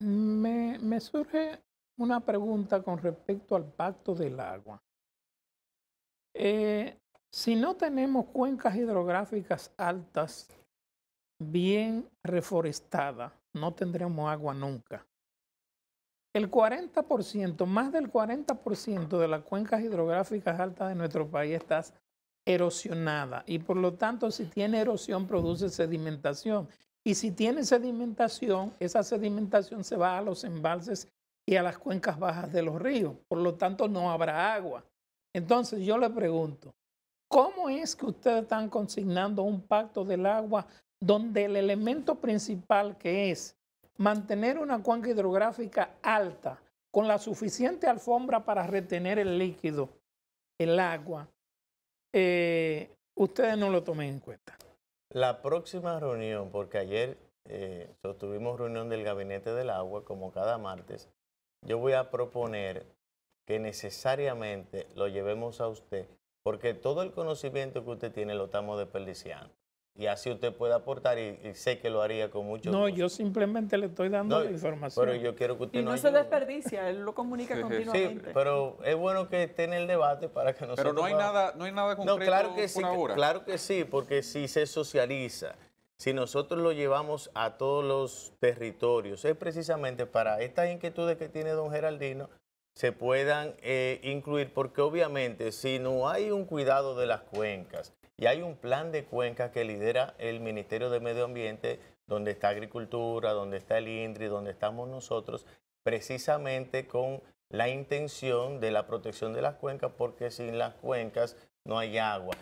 Me, surge una pregunta con respecto al pacto del agua. Eh, si no tenemos cuencas hidrográficas altas, bien reforestadas, no tendremos agua nunca. El 40%, más del 40% de las cuencas hidrográficas altas de nuestro país está erosionada y por lo tanto si tiene erosión produce sedimentación y si tiene sedimentación, esa sedimentación se va a los embalses y a las cuencas bajas de los ríos. Por lo tanto, no habrá agua. Entonces yo le pregunto, ¿cómo es que ustedes están consignando un pacto del agua donde el elemento principal que es mantener una cuenca hidrográfica alta, con la suficiente alfombra para retener el líquido, el agua, eh, ustedes no lo tomen en cuenta? La próxima reunión, porque ayer eh, sostuvimos reunión del Gabinete del Agua, como cada martes, yo voy a proponer que necesariamente lo llevemos a usted, porque todo el conocimiento que usted tiene lo estamos desperdiciando y así usted puede aportar y, sé que lo haría con mucho No, yo simplemente le estoy dando información. Pero yo quiero que usted y no, se desperdicia, él lo comunica continuamente. Sí, pero es bueno que esté en el debate para que nosotros Pero no hay nada, no hay nada concreto no, claro que sí, Claro que sí, porque si se socializa, si nosotros lo llevamos a todos los territorios, es precisamente para estas inquietudes que tiene don Geraldino se puedan eh, incluir, porque obviamente si no hay un cuidado de las cuencas, y hay un plan de cuenca que lidera el Ministerio de Medio Ambiente, donde está Agricultura, donde está el INDRI, donde estamos nosotros, precisamente con la intención de la protección de las cuencas, porque sin las cuencas no hay agua.